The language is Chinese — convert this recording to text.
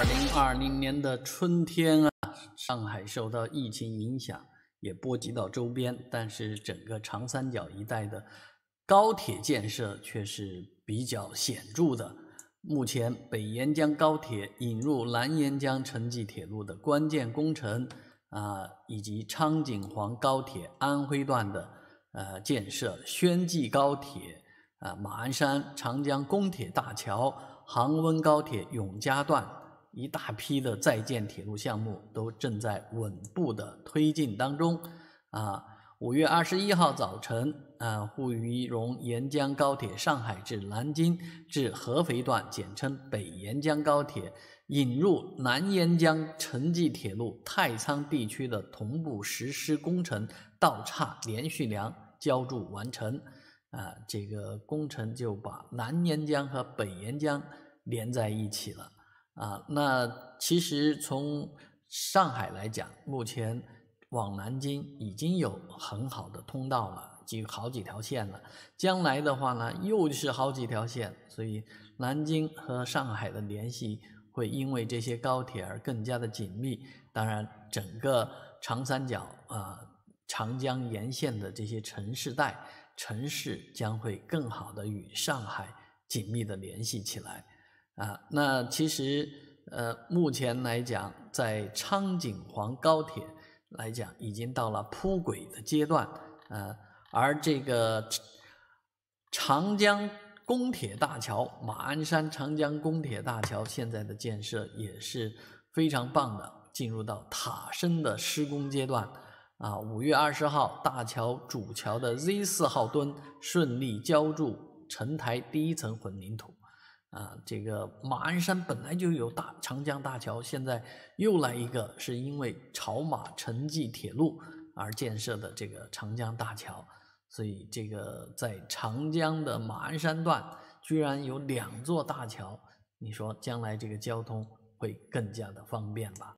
二零二零年的春天啊，上海受到疫情影响，也波及到周边，但是整个长三角一带的高铁建设却是比较显著的。目前，北沿江高铁引入南沿江城际铁路的关键工程啊，以及昌景黄高铁安徽段的呃建设，宣济高铁啊，马鞍山长江公铁大桥，杭温高铁永嘉段。一大批的在建铁路项目都正在稳步的推进当中。啊，五月二十一号早晨，啊，沪渝蓉沿江高铁上海至南京至合肥段（简称北沿江高铁）引入南沿江城际铁路太仓地区的同步实施工程道岔连续梁浇筑完成。啊，这个工程就把南沿江和北沿江连在一起了。啊，那其实从上海来讲，目前往南京已经有很好的通道了，几好几条线了。将来的话呢，又是好几条线，所以南京和上海的联系会因为这些高铁而更加的紧密。当然，整个长三角啊，长江沿线的这些城市带城市将会更好的与上海紧密的联系起来。啊，那其实，呃，目前来讲，在昌景黄高铁来讲，已经到了铺轨的阶段，呃，而这个长江公铁大桥马鞍山长江公铁大桥现在的建设也是非常棒的，进入到塔身的施工阶段。啊，五月二十号，大桥主桥的 Z 四号墩顺利浇筑承台第一层混凝土。啊，这个马鞍山本来就有大长江大桥，现在又来一个，是因为朝马城际铁路而建设的这个长江大桥，所以这个在长江的马鞍山段居然有两座大桥，你说将来这个交通会更加的方便吧？